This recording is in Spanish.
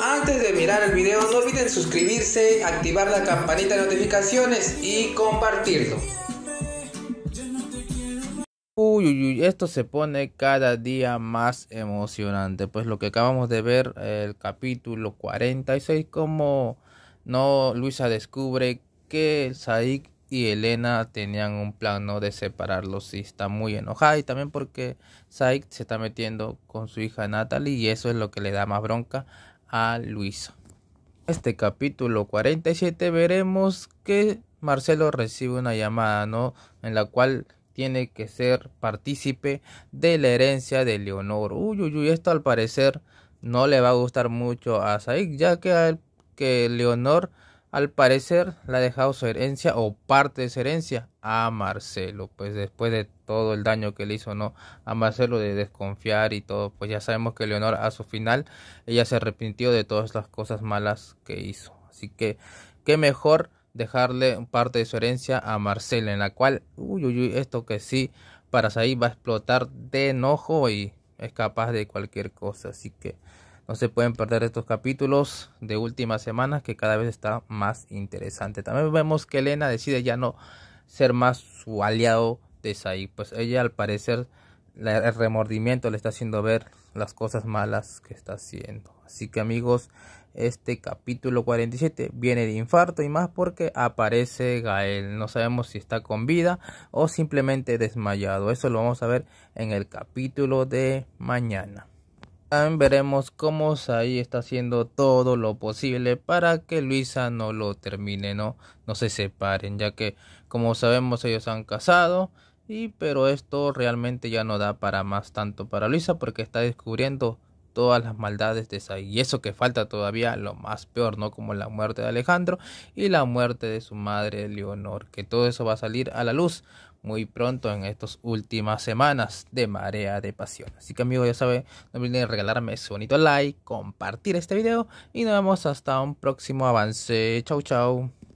Antes de mirar el video no olviden suscribirse, activar la campanita de notificaciones y compartirlo. Uy, uy, uy, esto se pone cada día más emocionante. Pues lo que acabamos de ver, el capítulo 46, como no Luisa descubre que Saik y Elena tenían un plan de separarlos y está muy enojada y también porque Saik se está metiendo con su hija Natalie y eso es lo que le da más bronca a Luisa. En este capítulo 47 veremos que Marcelo recibe una llamada, ¿no? En la cual tiene que ser partícipe de la herencia de Leonor. Uy, uy, uy, esto al parecer no le va a gustar mucho a Saik, ya que, que Leonor al parecer le ha dejado su herencia o parte de su herencia a Marcelo, pues después de todo el daño que le hizo no a Marcelo de desconfiar y todo, pues ya sabemos que Leonor a su final ella se arrepintió de todas las cosas malas que hizo. Así que qué mejor dejarle parte de su herencia a Marcelo, en la cual, uy, uy, uy, esto que sí, para salir va a explotar de enojo y es capaz de cualquier cosa. Así que no se pueden perder estos capítulos de últimas semanas que cada vez está más interesante. También vemos que Elena decide ya no ser más su aliado de ahí Pues ella al parecer el remordimiento le está haciendo ver las cosas malas que está haciendo. Así que amigos, este capítulo 47 viene de infarto y más porque aparece Gael. No sabemos si está con vida o simplemente desmayado. Eso lo vamos a ver en el capítulo de mañana veremos cómo Sai está haciendo todo lo posible para que Luisa no lo termine, no, no se separen, ya que como sabemos ellos han casado y pero esto realmente ya no da para más tanto para Luisa porque está descubriendo todas las maldades de esa Y eso que falta todavía lo más peor, ¿no? Como la muerte de Alejandro y la muerte de su madre Leonor. Que todo eso va a salir a la luz muy pronto en estas últimas semanas de Marea de Pasión. Así que amigos, ya saben, no olviden regalarme su bonito like, compartir este video y nos vemos hasta un próximo avance. Chau, chau.